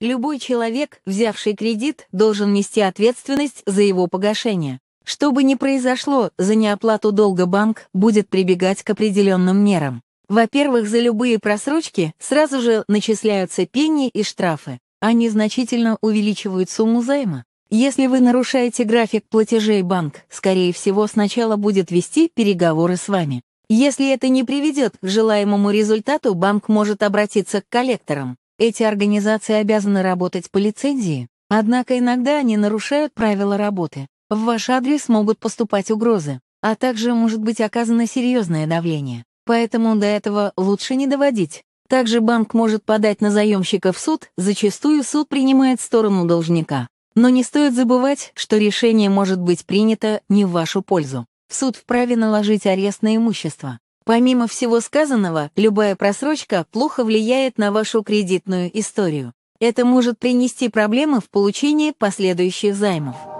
Любой человек, взявший кредит, должен нести ответственность за его погашение. Что бы ни произошло, за неоплату долга банк будет прибегать к определенным мерам. Во-первых, за любые просрочки сразу же начисляются пени и штрафы. Они значительно увеличивают сумму займа. Если вы нарушаете график платежей банк, скорее всего, сначала будет вести переговоры с вами. Если это не приведет к желаемому результату, банк может обратиться к коллекторам. Эти организации обязаны работать по лицензии, однако иногда они нарушают правила работы. В ваш адрес могут поступать угрозы, а также может быть оказано серьезное давление. Поэтому до этого лучше не доводить. Также банк может подать на заемщика в суд, зачастую суд принимает сторону должника. Но не стоит забывать, что решение может быть принято не в вашу пользу. Суд вправе наложить арест на имущество. Помимо всего сказанного, любая просрочка плохо влияет на вашу кредитную историю. Это может принести проблемы в получении последующих займов.